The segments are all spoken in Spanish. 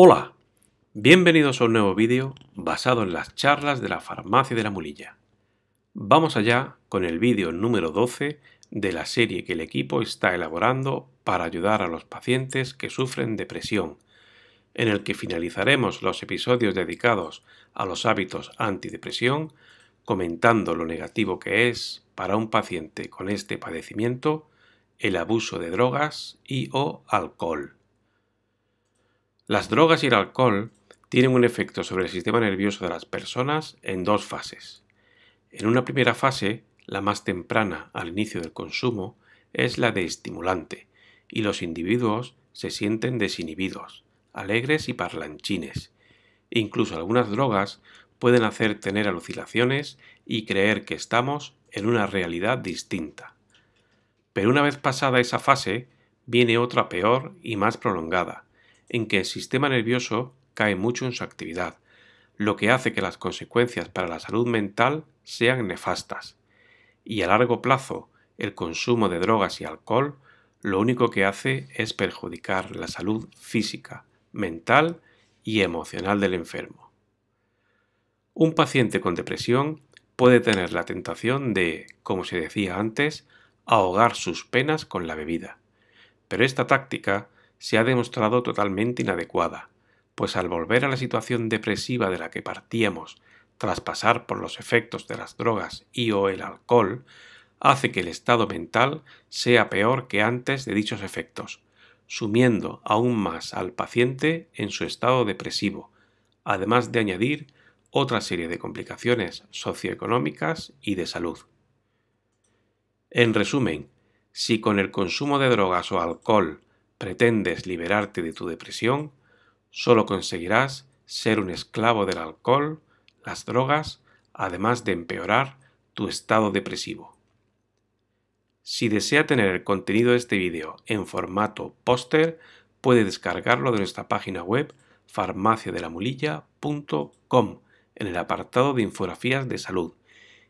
Hola, bienvenidos a un nuevo vídeo basado en las charlas de la farmacia de la mulilla. Vamos allá con el vídeo número 12 de la serie que el equipo está elaborando para ayudar a los pacientes que sufren depresión, en el que finalizaremos los episodios dedicados a los hábitos antidepresión, comentando lo negativo que es para un paciente con este padecimiento el abuso de drogas y o alcohol. Las drogas y el alcohol tienen un efecto sobre el sistema nervioso de las personas en dos fases. En una primera fase, la más temprana al inicio del consumo, es la de estimulante, y los individuos se sienten desinhibidos, alegres y parlanchines. Incluso algunas drogas pueden hacer tener alucinaciones y creer que estamos en una realidad distinta. Pero una vez pasada esa fase, viene otra peor y más prolongada, en que el sistema nervioso cae mucho en su actividad, lo que hace que las consecuencias para la salud mental sean nefastas. Y a largo plazo, el consumo de drogas y alcohol lo único que hace es perjudicar la salud física, mental y emocional del enfermo. Un paciente con depresión puede tener la tentación de, como se decía antes, ahogar sus penas con la bebida. Pero esta táctica se ha demostrado totalmente inadecuada, pues al volver a la situación depresiva de la que partíamos tras pasar por los efectos de las drogas y o el alcohol, hace que el estado mental sea peor que antes de dichos efectos, sumiendo aún más al paciente en su estado depresivo, además de añadir otra serie de complicaciones socioeconómicas y de salud. En resumen, si con el consumo de drogas o alcohol pretendes liberarte de tu depresión, solo conseguirás ser un esclavo del alcohol, las drogas, además de empeorar tu estado depresivo. Si desea tener el contenido de este vídeo en formato póster, puede descargarlo de nuestra página web farmaciadelamulilla.com en el apartado de infografías de salud.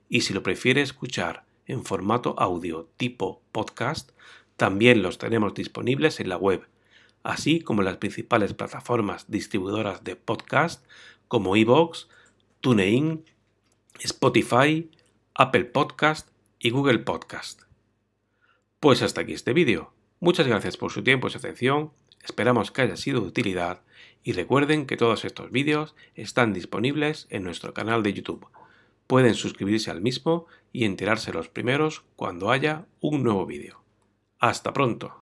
Y si lo prefiere escuchar en formato audio tipo podcast, también los tenemos disponibles en la web, así como en las principales plataformas distribuidoras de podcast como iVoox, TuneIn, Spotify, Apple Podcast y Google Podcast. Pues hasta aquí este vídeo. Muchas gracias por su tiempo y su atención, esperamos que haya sido de utilidad y recuerden que todos estos vídeos están disponibles en nuestro canal de YouTube. Pueden suscribirse al mismo y enterarse los primeros cuando haya un nuevo vídeo. Hasta pronto.